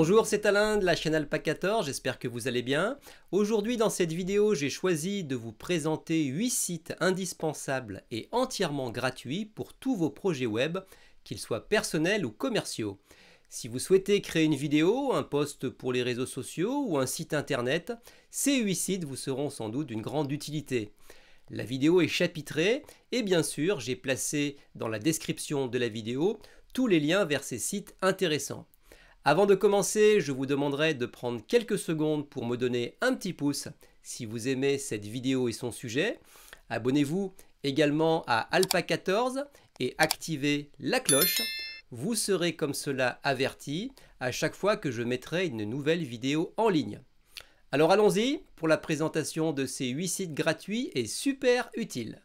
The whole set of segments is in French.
Bonjour, c'est Alain de la chaîne Alpacator, j'espère que vous allez bien. Aujourd'hui dans cette vidéo, j'ai choisi de vous présenter 8 sites indispensables et entièrement gratuits pour tous vos projets web, qu'ils soient personnels ou commerciaux. Si vous souhaitez créer une vidéo, un post pour les réseaux sociaux ou un site internet, ces 8 sites vous seront sans doute d'une grande utilité. La vidéo est chapitrée et bien sûr j'ai placé dans la description de la vidéo tous les liens vers ces sites intéressants. Avant de commencer, je vous demanderai de prendre quelques secondes pour me donner un petit pouce si vous aimez cette vidéo et son sujet. Abonnez-vous également à Alpha 14 et activez la cloche. Vous serez comme cela averti à chaque fois que je mettrai une nouvelle vidéo en ligne. Alors allons-y pour la présentation de ces 8 sites gratuits et super utiles.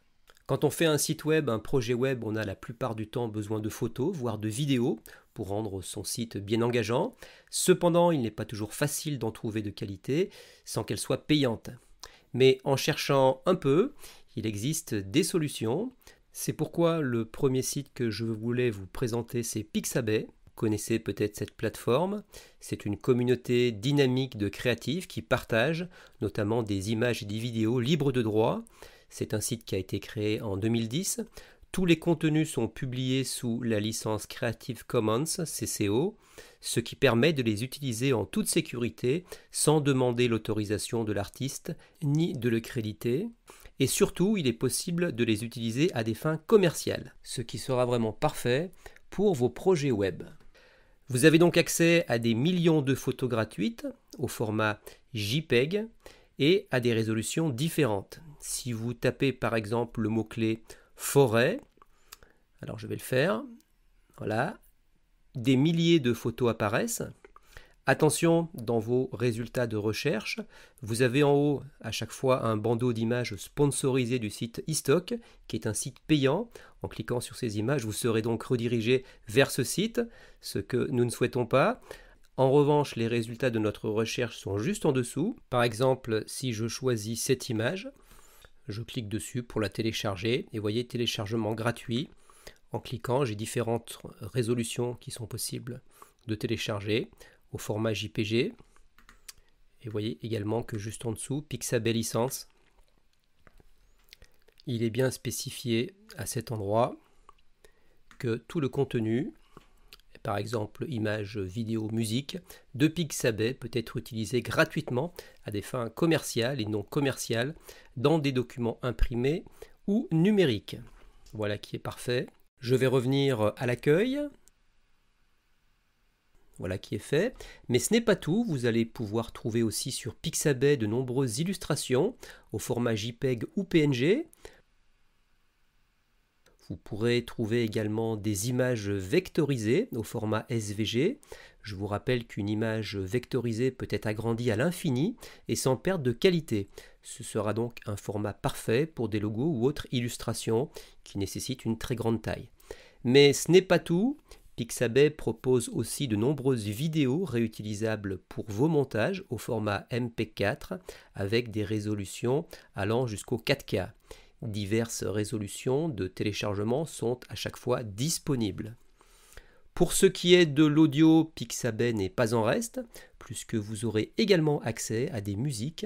Quand on fait un site web, un projet web, on a la plupart du temps besoin de photos, voire de vidéos, pour rendre son site bien engageant. Cependant, il n'est pas toujours facile d'en trouver de qualité sans qu'elle soit payante. Mais en cherchant un peu, il existe des solutions. C'est pourquoi le premier site que je voulais vous présenter, c'est Pixabay. Vous connaissez peut-être cette plateforme. C'est une communauté dynamique de créatifs qui partagent notamment des images et des vidéos libres de droit. C'est un site qui a été créé en 2010 tous les contenus sont publiés sous la licence Creative Commons CCO, ce qui permet de les utiliser en toute sécurité sans demander l'autorisation de l'artiste ni de le créditer. Et surtout, il est possible de les utiliser à des fins commerciales, ce qui sera vraiment parfait pour vos projets web. Vous avez donc accès à des millions de photos gratuites au format JPEG et à des résolutions différentes. Si vous tapez par exemple le mot-clé forêt. Alors je vais le faire. Voilà. Des milliers de photos apparaissent. Attention, dans vos résultats de recherche, vous avez en haut à chaque fois un bandeau d'images sponsorisées du site eStock, qui est un site payant. En cliquant sur ces images, vous serez donc redirigé vers ce site, ce que nous ne souhaitons pas. En revanche, les résultats de notre recherche sont juste en dessous. Par exemple, si je choisis cette image, je clique dessus pour la télécharger et voyez téléchargement gratuit. En cliquant, j'ai différentes résolutions qui sont possibles de télécharger au format JPG. Et voyez également que juste en dessous, Pixabay licence. Il est bien spécifié à cet endroit que tout le contenu par exemple images, vidéo, musique, de Pixabay peut être utilisé gratuitement à des fins commerciales et non commerciales dans des documents imprimés ou numériques. Voilà qui est parfait. Je vais revenir à l'accueil. Voilà qui est fait. Mais ce n'est pas tout, vous allez pouvoir trouver aussi sur Pixabay de nombreuses illustrations au format JPEG ou PNG. Vous pourrez trouver également des images vectorisées au format SVG. Je vous rappelle qu'une image vectorisée peut être agrandie à l'infini et sans perte de qualité. Ce sera donc un format parfait pour des logos ou autres illustrations qui nécessitent une très grande taille. Mais ce n'est pas tout. Pixabay propose aussi de nombreuses vidéos réutilisables pour vos montages au format MP4 avec des résolutions allant jusqu'au 4K. Diverses résolutions de téléchargement sont à chaque fois disponibles. Pour ce qui est de l'audio, Pixabay n'est pas en reste, puisque vous aurez également accès à des musiques,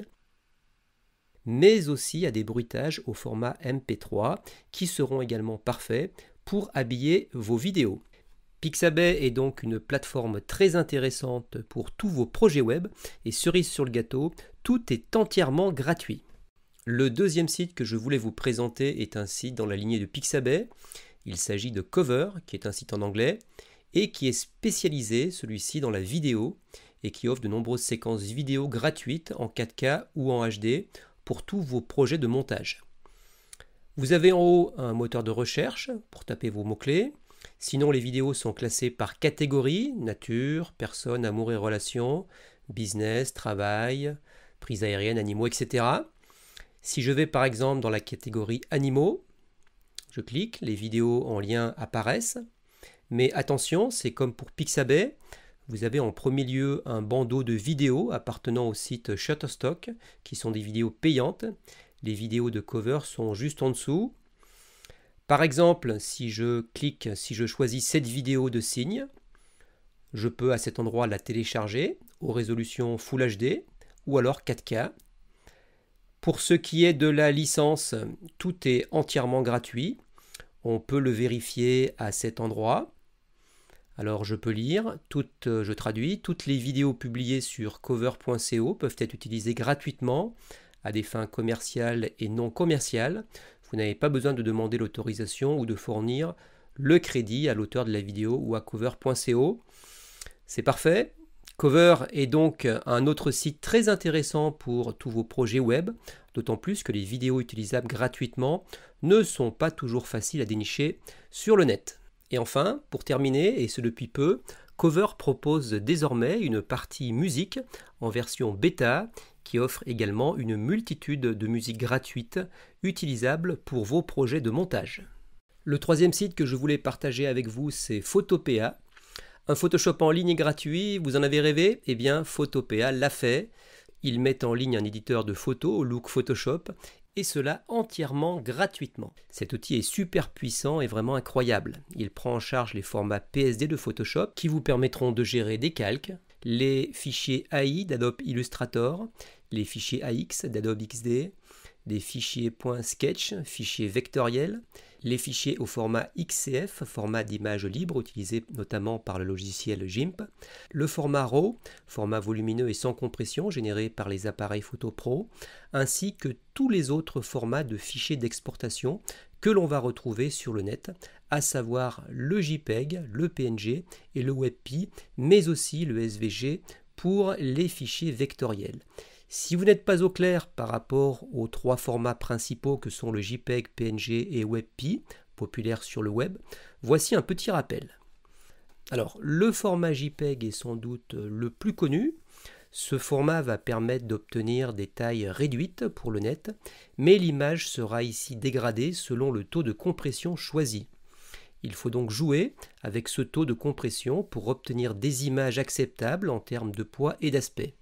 mais aussi à des bruitages au format MP3, qui seront également parfaits pour habiller vos vidéos. Pixabay est donc une plateforme très intéressante pour tous vos projets web, et cerise sur le gâteau, tout est entièrement gratuit. Le deuxième site que je voulais vous présenter est un site dans la lignée de Pixabay. Il s'agit de Cover, qui est un site en anglais, et qui est spécialisé, celui-ci, dans la vidéo, et qui offre de nombreuses séquences vidéo gratuites en 4K ou en HD pour tous vos projets de montage. Vous avez en haut un moteur de recherche pour taper vos mots-clés. Sinon, les vidéos sont classées par catégorie, nature, personne, amour et relations, business, travail, prise aérienne, animaux, etc. Si je vais par exemple dans la catégorie animaux, je clique, les vidéos en lien apparaissent. Mais attention, c'est comme pour Pixabay, vous avez en premier lieu un bandeau de vidéos appartenant au site Shutterstock, qui sont des vidéos payantes. Les vidéos de cover sont juste en dessous. Par exemple, si je clique, si je choisis cette vidéo de signe, je peux à cet endroit la télécharger aux résolutions Full HD ou alors 4K pour ce qui est de la licence, tout est entièrement gratuit. On peut le vérifier à cet endroit. Alors je peux lire, euh, je traduis, toutes les vidéos publiées sur cover.co peuvent être utilisées gratuitement à des fins commerciales et non commerciales. Vous n'avez pas besoin de demander l'autorisation ou de fournir le crédit à l'auteur de la vidéo ou à cover.co. C'est parfait, Cover est donc un autre site très intéressant pour tous vos projets web, d'autant plus que les vidéos utilisables gratuitement ne sont pas toujours faciles à dénicher sur le net. Et enfin, pour terminer, et ce depuis peu, Cover propose désormais une partie musique en version bêta qui offre également une multitude de musiques gratuites utilisables pour vos projets de montage. Le troisième site que je voulais partager avec vous, c'est Photopea, un Photoshop en ligne est gratuit, vous en avez rêvé Eh bien, Photopea l'a fait. Il met en ligne un éditeur de photos au look Photoshop et cela entièrement gratuitement. Cet outil est super puissant et vraiment incroyable. Il prend en charge les formats PSD de Photoshop qui vous permettront de gérer des calques, les fichiers AI d'Adobe Illustrator, les fichiers AX d'Adobe XD, des fichiers .sketch, fichiers vectoriels, les fichiers au format XCF, format d'image libre utilisé notamment par le logiciel GIMP, le format RAW, format volumineux et sans compression généré par les appareils Photo Pro, ainsi que tous les autres formats de fichiers d'exportation que l'on va retrouver sur le net, à savoir le JPEG, le PNG et le WebP, mais aussi le SVG pour les fichiers vectoriels. Si vous n'êtes pas au clair par rapport aux trois formats principaux que sont le JPEG, PNG et WebP, populaires sur le web, voici un petit rappel. Alors, le format JPEG est sans doute le plus connu. Ce format va permettre d'obtenir des tailles réduites pour le net, mais l'image sera ici dégradée selon le taux de compression choisi. Il faut donc jouer avec ce taux de compression pour obtenir des images acceptables en termes de poids et d'aspect.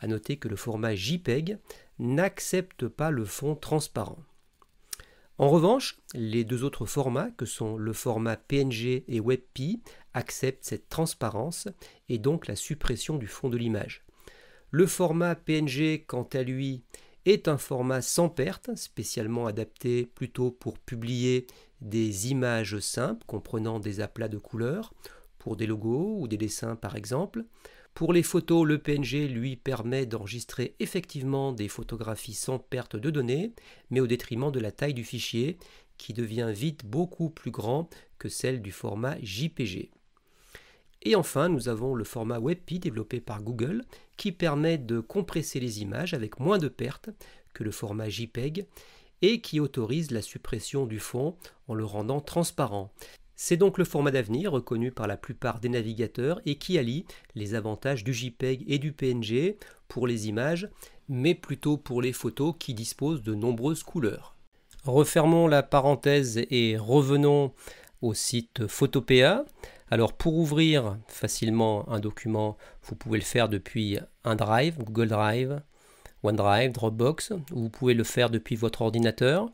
À noter que le format JPEG n'accepte pas le fond transparent. En revanche, les deux autres formats, que sont le format PNG et WebP, acceptent cette transparence et donc la suppression du fond de l'image. Le format PNG, quant à lui, est un format sans perte, spécialement adapté plutôt pour publier des images simples comprenant des aplats de couleurs, pour des logos ou des dessins par exemple. Pour les photos, le PNG lui permet d'enregistrer effectivement des photographies sans perte de données, mais au détriment de la taille du fichier, qui devient vite beaucoup plus grand que celle du format JPG. Et enfin, nous avons le format WebP développé par Google qui permet de compresser les images avec moins de pertes que le format JPEG et qui autorise la suppression du fond en le rendant transparent. C'est donc le format d'avenir reconnu par la plupart des navigateurs et qui allie les avantages du JPEG et du PNG pour les images, mais plutôt pour les photos qui disposent de nombreuses couleurs. Refermons la parenthèse et revenons au site Photopea. Alors pour ouvrir facilement un document, vous pouvez le faire depuis un Drive, Google Drive, OneDrive, Dropbox, ou vous pouvez le faire depuis votre ordinateur.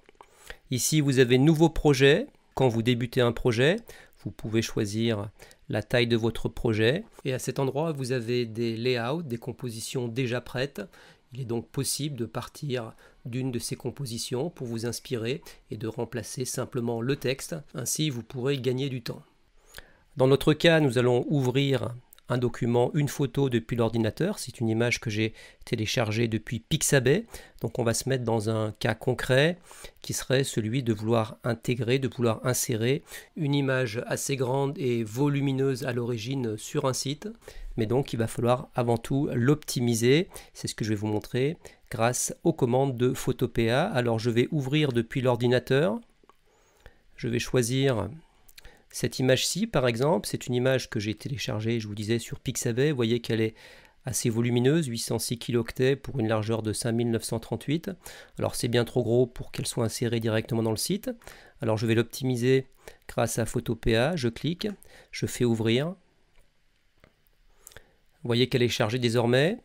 Ici, vous avez Nouveaux projet, quand vous débutez un projet, vous pouvez choisir la taille de votre projet. Et à cet endroit, vous avez des layouts, des compositions déjà prêtes. Il est donc possible de partir d'une de ces compositions pour vous inspirer et de remplacer simplement le texte. Ainsi, vous pourrez gagner du temps. Dans notre cas, nous allons ouvrir un document, une photo depuis l'ordinateur. C'est une image que j'ai téléchargée depuis Pixabay. Donc on va se mettre dans un cas concret qui serait celui de vouloir intégrer, de vouloir insérer une image assez grande et volumineuse à l'origine sur un site. Mais donc il va falloir avant tout l'optimiser. C'est ce que je vais vous montrer grâce aux commandes de Photopea. Alors je vais ouvrir depuis l'ordinateur. Je vais choisir cette image-ci, par exemple, c'est une image que j'ai téléchargée, je vous disais, sur Pixabay. Vous voyez qu'elle est assez volumineuse, 806 kilooctets pour une largeur de 5938. Alors c'est bien trop gros pour qu'elle soit insérée directement dans le site. Alors je vais l'optimiser grâce à PhotoPA, je clique, je fais ouvrir. Vous voyez qu'elle est chargée désormais.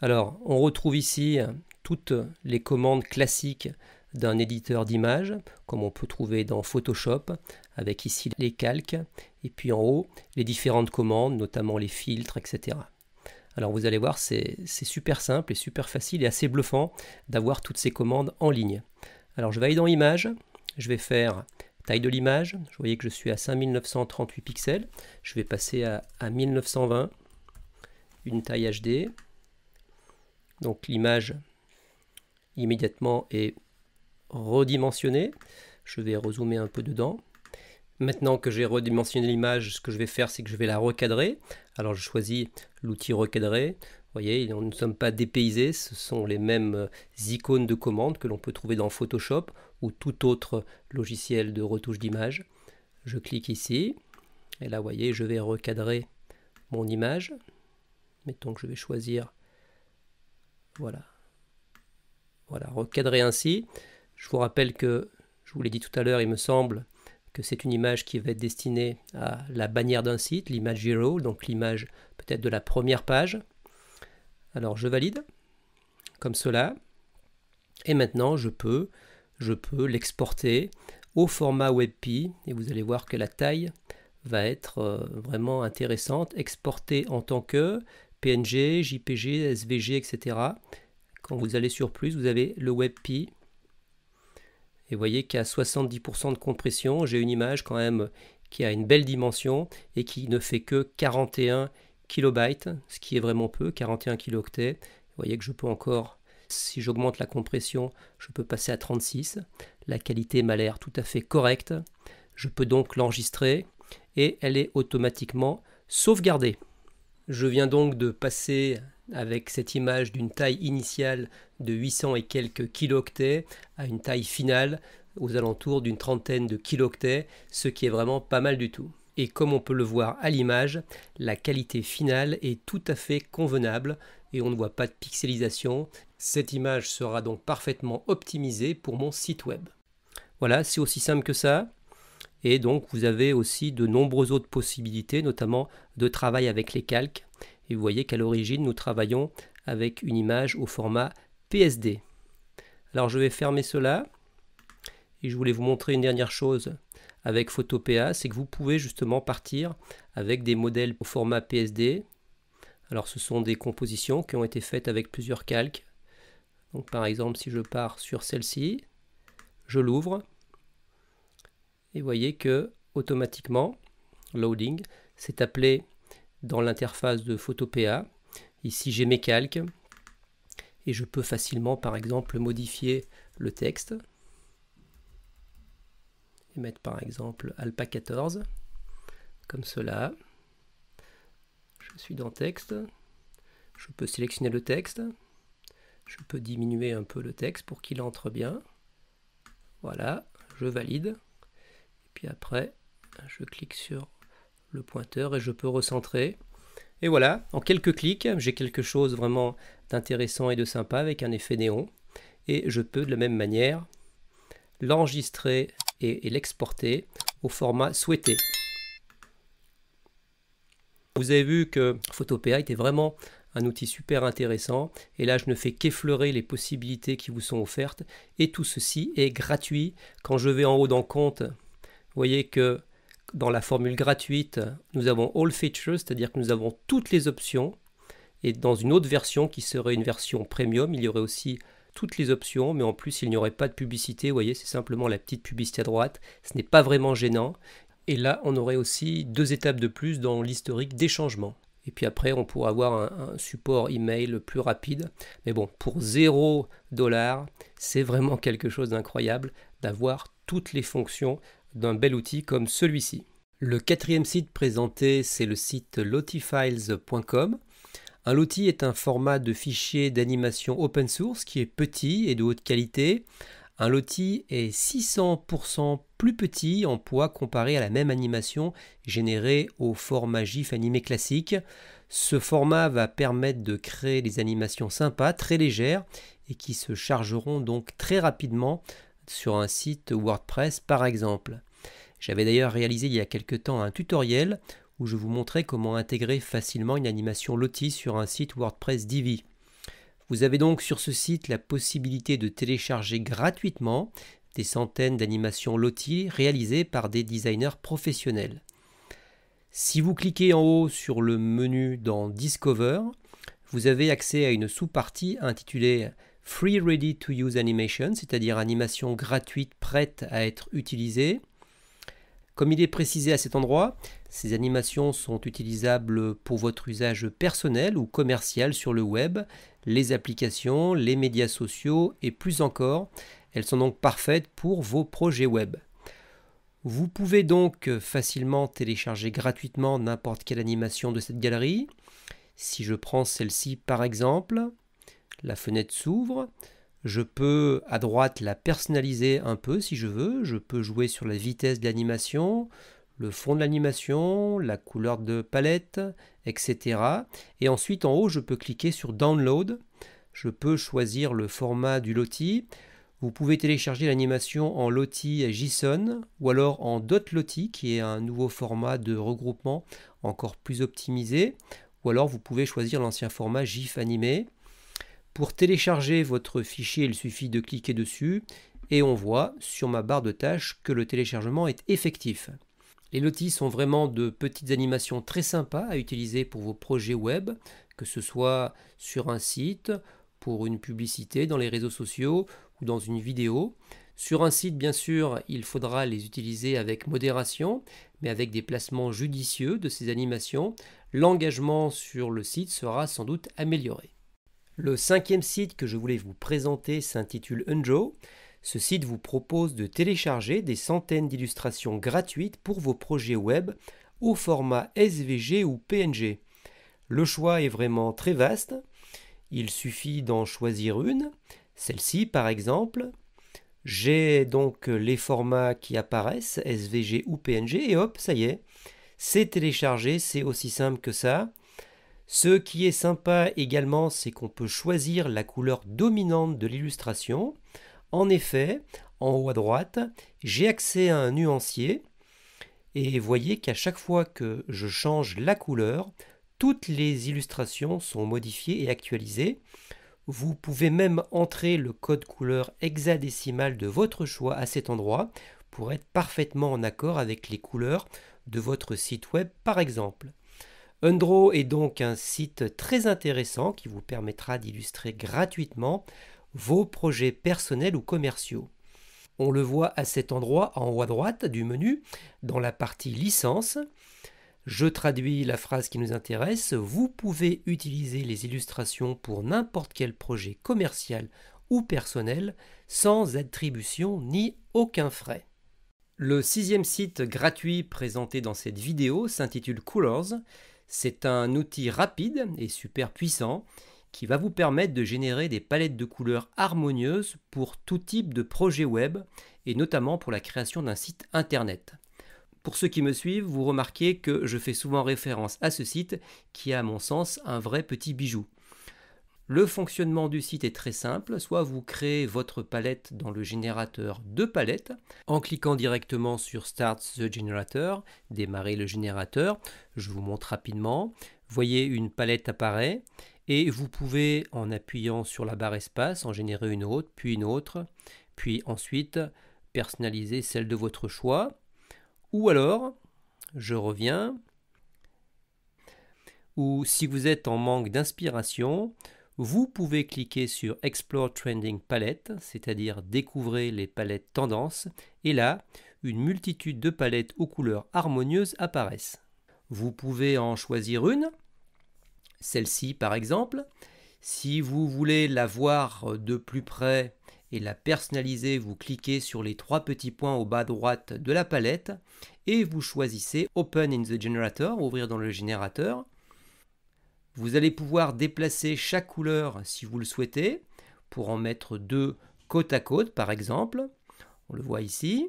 Alors on retrouve ici toutes les commandes classiques d'un éditeur d'image, comme on peut trouver dans Photoshop, avec ici les calques, et puis en haut, les différentes commandes, notamment les filtres, etc. Alors vous allez voir, c'est super simple et super facile et assez bluffant d'avoir toutes ces commandes en ligne. Alors je vais aller dans Images, je vais faire taille de l'image, vous voyez que je suis à 5938 pixels, je vais passer à, à 1920, une taille HD, donc l'image immédiatement est redimensionner. Je vais rezoomer un peu dedans. Maintenant que j'ai redimensionné l'image, ce que je vais faire, c'est que je vais la recadrer. Alors je choisis l'outil recadrer. Vous voyez, nous ne sommes pas dépaysés, ce sont les mêmes euh, icônes de commande que l'on peut trouver dans Photoshop ou tout autre logiciel de retouche d'image. Je clique ici, et là, vous voyez, je vais recadrer mon image. Mettons que je vais choisir, voilà, voilà, recadrer ainsi. Je vous rappelle que, je vous l'ai dit tout à l'heure, il me semble que c'est une image qui va être destinée à la bannière d'un site, l'image hero, donc l'image peut-être de la première page. Alors je valide, comme cela. Et maintenant, je peux, je peux l'exporter au format WebP. Et vous allez voir que la taille va être euh, vraiment intéressante. Exporter en tant que PNG, JPG, SVG, etc. Quand vous allez sur plus, vous avez le WebP et voyez qu'à 70% de compression, j'ai une image quand même qui a une belle dimension et qui ne fait que 41 kilobytes, ce qui est vraiment peu, 41 kilooctets. Vous voyez que je peux encore, si j'augmente la compression, je peux passer à 36. La qualité m'a l'air tout à fait correcte. Je peux donc l'enregistrer et elle est automatiquement sauvegardée. Je viens donc de passer avec cette image d'une taille initiale de 800 et quelques kilooctets à une taille finale aux alentours d'une trentaine de kilooctets, ce qui est vraiment pas mal du tout. Et comme on peut le voir à l'image, la qualité finale est tout à fait convenable et on ne voit pas de pixelisation. Cette image sera donc parfaitement optimisée pour mon site web. Voilà, c'est aussi simple que ça. Et donc vous avez aussi de nombreuses autres possibilités, notamment de travail avec les calques. Et vous voyez qu'à l'origine, nous travaillons avec une image au format PSD. Alors je vais fermer cela. Et je voulais vous montrer une dernière chose avec Photopea, c'est que vous pouvez justement partir avec des modèles au format PSD. Alors ce sont des compositions qui ont été faites avec plusieurs calques. Donc par exemple, si je pars sur celle-ci, je l'ouvre. Et vous voyez que automatiquement, loading, c'est appelé dans l'interface de PhotoPA. Ici, j'ai mes calques et je peux facilement, par exemple, modifier le texte et mettre par exemple Alpha 14 comme cela. Je suis dans texte. Je peux sélectionner le texte. Je peux diminuer un peu le texte pour qu'il entre bien. Voilà, je valide. Et puis après, je clique sur le pointeur et je peux recentrer. Et voilà, en quelques clics, j'ai quelque chose vraiment d'intéressant et de sympa avec un effet néon. Et je peux de la même manière l'enregistrer et, l'exporter au format souhaité. Vous avez vu que Photopea était vraiment un outil super intéressant. Et là, je ne fais qu'effleurer les possibilités qui vous sont offertes. Et tout ceci est gratuit. Quand je vais en haut dans compte, vous voyez que dans la formule gratuite, nous avons All Features, c'est-à-dire que nous avons toutes les options. Et dans une autre version qui serait une version premium, il y aurait aussi toutes les options, mais en plus il n'y aurait pas de publicité. Vous voyez, c'est simplement la petite publicité à droite. Ce n'est pas vraiment gênant. Et là, on aurait aussi deux étapes de plus dans l'historique des changements. Et puis après, on pourra avoir un, support email plus rapide. Mais bon, pour 0 dollars, c'est vraiment quelque chose d'incroyable d'avoir toutes les fonctions d'un bel outil comme celui-ci. Le quatrième site présenté, c'est le site lotifiles.com. Un loti est un format de fichier d'animation open source qui est petit et de haute qualité. Un loti est 600% plus petit en poids comparé à la même animation générée au format GIF animé classique. Ce format va permettre de créer des animations sympas, très légères, et qui se chargeront donc très rapidement sur un site WordPress par exemple. J'avais d'ailleurs réalisé il y a quelques temps un tutoriel où je vous montrais comment intégrer facilement une animation Lottie sur un site WordPress Divi. Vous avez donc sur ce site la possibilité de télécharger gratuitement des centaines d'animations Lottie réalisées par des designers professionnels. Si vous cliquez en haut sur le menu dans Discover, vous avez accès à une sous-partie intitulée Free Ready to Use Animation, c'est-à-dire animation gratuite prête à être utilisée. Comme il est précisé à cet endroit, ces animations sont utilisables pour votre usage personnel ou commercial sur le web, les applications, les médias sociaux et plus encore. Elles sont donc parfaites pour vos projets web. Vous pouvez donc facilement télécharger gratuitement n'importe quelle animation de cette galerie. Si je prends celle-ci par exemple, la fenêtre s'ouvre. Je peux à droite la personnaliser un peu si je veux. Je peux jouer sur la vitesse de l'animation, le fond de l'animation, la couleur de palette, etc. Et ensuite en haut, je peux cliquer sur Download. Je peux choisir le format du loti. Vous pouvez télécharger l'animation en loti JSON ou alors en lottie, qui est un nouveau format de regroupement encore plus optimisé. Ou alors vous pouvez choisir l'ancien format GIF animé. Pour télécharger votre fichier, il suffit de cliquer dessus et on voit sur ma barre de tâches que le téléchargement est effectif. Les lotis sont vraiment de petites animations très sympas à utiliser pour vos projets web, que ce soit sur un site, pour une publicité dans les réseaux sociaux ou dans une vidéo. Sur un site, bien sûr, il faudra les utiliser avec modération, mais avec des placements judicieux de ces animations, l'engagement sur le site sera sans doute amélioré. Le cinquième site que je voulais vous présenter s'intitule Unjo. Ce site vous propose de télécharger des centaines d'illustrations gratuites pour vos projets web au format SVG ou PNG. Le choix est vraiment très vaste. Il suffit d'en choisir une, celle-ci par exemple. J'ai donc les formats qui apparaissent, SVG ou PNG, et hop, ça y est, c'est téléchargé, c'est aussi simple que ça. Ce qui est sympa également, c'est qu'on peut choisir la couleur dominante de l'illustration. En effet, en haut à droite, j'ai accès à un nuancier et voyez qu'à chaque fois que je change la couleur, toutes les illustrations sont modifiées et actualisées. Vous pouvez même entrer le code couleur hexadécimal de votre choix à cet endroit pour être parfaitement en accord avec les couleurs de votre site web par exemple. Undraw est donc un site très intéressant qui vous permettra d'illustrer gratuitement vos projets personnels ou commerciaux. On le voit à cet endroit en haut à droite du menu, dans la partie licence. Je traduis la phrase qui nous intéresse. Vous pouvez utiliser les illustrations pour n'importe quel projet commercial ou personnel sans attribution ni aucun frais. Le sixième site gratuit présenté dans cette vidéo s'intitule Colors. C'est un outil rapide et super puissant qui va vous permettre de générer des palettes de couleurs harmonieuses pour tout type de projet web et notamment pour la création d'un site internet. Pour ceux qui me suivent, vous remarquez que je fais souvent référence à ce site qui est à mon sens un vrai petit bijou. Le fonctionnement du site est très simple, soit vous créez votre palette dans le générateur de palettes en cliquant directement sur Start the Generator, démarrer le générateur. Je vous montre rapidement. Voyez une palette apparaît et vous pouvez en appuyant sur la barre espace en générer une autre, puis une autre, puis ensuite personnaliser celle de votre choix. Ou alors, je reviens, ou si vous êtes en manque d'inspiration, vous pouvez cliquer sur Explore Trending Palette, c'est-à-dire découvrir les palettes tendances, et là, une multitude de palettes aux couleurs harmonieuses apparaissent. Vous pouvez en choisir une, celle-ci par exemple. Si vous voulez la voir de plus près et la personnaliser, vous cliquez sur les trois petits points au bas à droite de la palette et vous choisissez Open in the Generator, ouvrir dans le générateur. Vous allez pouvoir déplacer chaque couleur si vous le souhaitez, pour en mettre deux côte à côte par exemple. On le voit ici.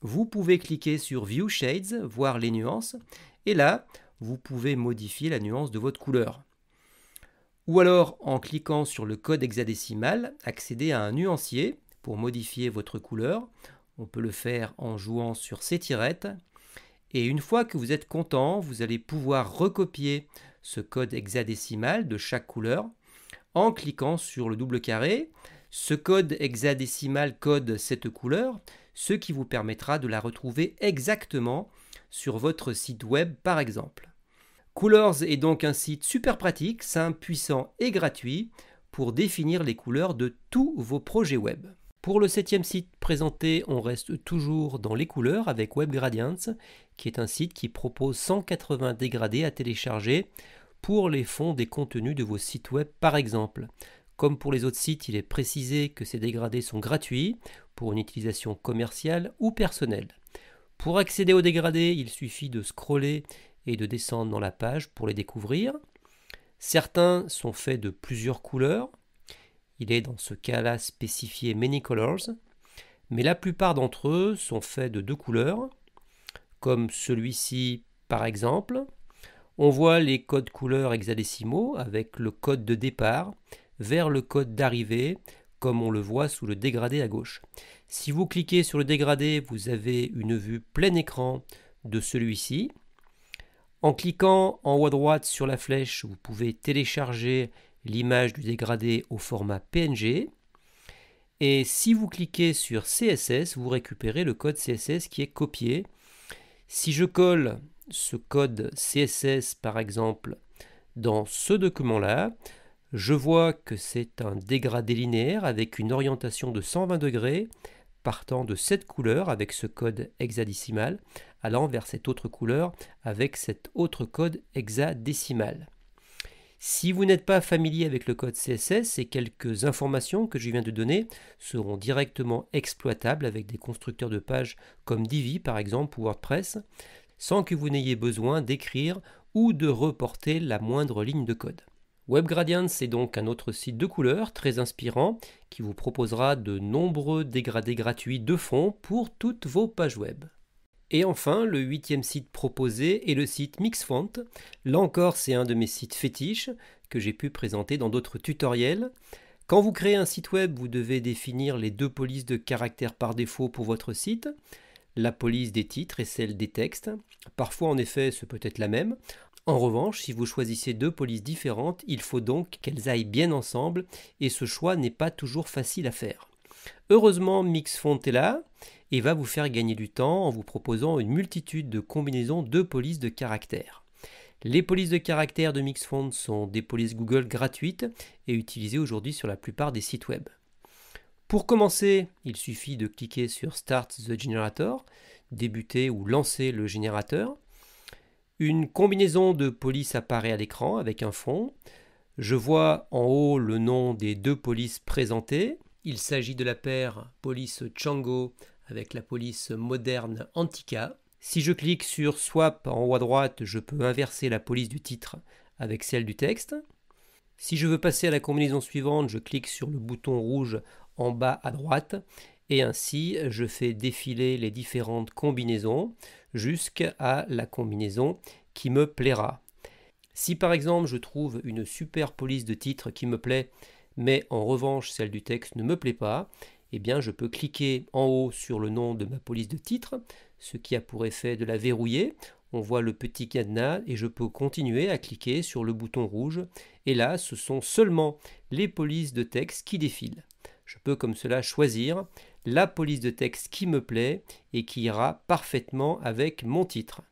Vous pouvez cliquer sur View Shades, voir les nuances, et là, vous pouvez modifier la nuance de votre couleur. Ou alors, en cliquant sur le code hexadécimal, accéder à un nuancier pour modifier votre couleur. On peut le faire en jouant sur ces tirettes. Et une fois que vous êtes content, vous allez pouvoir recopier ce code hexadécimal de chaque couleur en cliquant sur le double carré. Ce code hexadécimal code cette couleur, ce qui vous permettra de la retrouver exactement sur votre site web par exemple. Colors est donc un site super pratique, simple, puissant et gratuit pour définir les couleurs de tous vos projets web. Pour le septième site présenté, on reste toujours dans les couleurs avec Web Gradients, qui est un site qui propose 180 dégradés à télécharger pour les fonds des contenus de vos sites web par exemple. Comme pour les autres sites, il est précisé que ces dégradés sont gratuits pour une utilisation commerciale ou personnelle. Pour accéder aux dégradés, il suffit de scroller et de descendre dans la page pour les découvrir. Certains sont faits de plusieurs couleurs, il est dans ce cas-là spécifié many colors, mais la plupart d'entre eux sont faits de deux couleurs, comme celui-ci par exemple. On voit les codes couleurs hexadécimaux avec le code de départ vers le code d'arrivée, comme on le voit sous le dégradé à gauche. Si vous cliquez sur le dégradé, vous avez une vue plein écran de celui-ci. En cliquant en haut à droite sur la flèche, vous pouvez télécharger l'image du dégradé au format PNG. Et si vous cliquez sur CSS, vous récupérez le code CSS qui est copié. Si je colle ce code CSS par exemple dans ce document-là, je vois que c'est un dégradé linéaire avec une orientation de 120 degrés partant de cette couleur avec ce code hexadécimal allant vers cette autre couleur avec cet autre code hexadécimal. Si vous n'êtes pas familier avec le code CSS, ces quelques informations que je viens de donner seront directement exploitables avec des constructeurs de pages comme Divi par exemple ou WordPress, sans que vous n'ayez besoin d'écrire ou de reporter la moindre ligne de code. WebGradient, c'est donc un autre site de couleurs très inspirant qui vous proposera de nombreux dégradés gratuits de fond pour toutes vos pages web. Et enfin, le huitième site proposé est le site Mixfont. Là encore, c'est un de mes sites fétiches que j'ai pu présenter dans d'autres tutoriels. Quand vous créez un site web, vous devez définir les deux polices de caractères par défaut pour votre site, la police des titres et celle des textes. Parfois, en effet, ce peut être la même. En revanche, si vous choisissez deux polices différentes, il faut donc qu'elles aillent bien ensemble et ce choix n'est pas toujours facile à faire. Heureusement, Mixfont est là et va vous faire gagner du temps en vous proposant une multitude de combinaisons de polices de caractères. Les polices de caractères de Mixfont sont des polices Google gratuites et utilisées aujourd'hui sur la plupart des sites web. Pour commencer, il suffit de cliquer sur Start the Generator, débuter ou lancer le générateur. Une combinaison de polices apparaît à l'écran avec un fond. Je vois en haut le nom des deux polices présentées. Il s'agit de la paire police Chango » avec la police moderne Antica. Si je clique sur Swap en haut à droite, je peux inverser la police du titre avec celle du texte. Si je veux passer à la combinaison suivante, je clique sur le bouton rouge en bas à droite et ainsi je fais défiler les différentes combinaisons jusqu'à la combinaison qui me plaira. Si par exemple je trouve une super police de titre qui me plaît, mais en revanche celle du texte ne me plaît pas, eh bien je peux cliquer en haut sur le nom de ma police de titre, ce qui a pour effet de la verrouiller. On voit le petit cadenas et je peux continuer à cliquer sur le bouton rouge. Et là, ce sont seulement les polices de texte qui défilent. Je peux comme cela choisir la police de texte qui me plaît et qui ira parfaitement avec mon titre.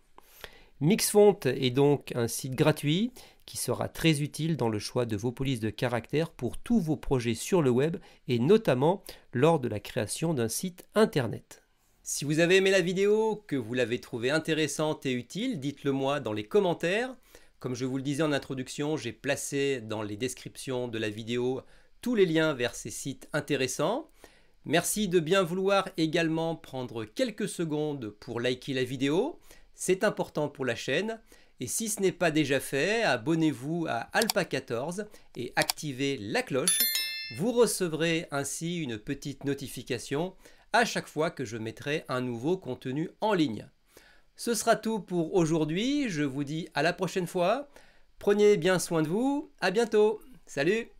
Mixfont est donc un site gratuit qui sera très utile dans le choix de vos polices de caractère pour tous vos projets sur le web et notamment lors de la création d'un site internet. Si vous avez aimé la vidéo, que vous l'avez trouvée intéressante et utile, dites-le moi dans les commentaires. Comme je vous le disais en introduction, j'ai placé dans les descriptions de la vidéo tous les liens vers ces sites intéressants. Merci de bien vouloir également prendre quelques secondes pour liker la vidéo, c'est important pour la chaîne. Et si ce n'est pas déjà fait, abonnez-vous à Alpha 14 et activez la cloche. Vous recevrez ainsi une petite notification à chaque fois que je mettrai un nouveau contenu en ligne. Ce sera tout pour aujourd'hui, je vous dis à la prochaine fois. Prenez bien soin de vous, à bientôt, salut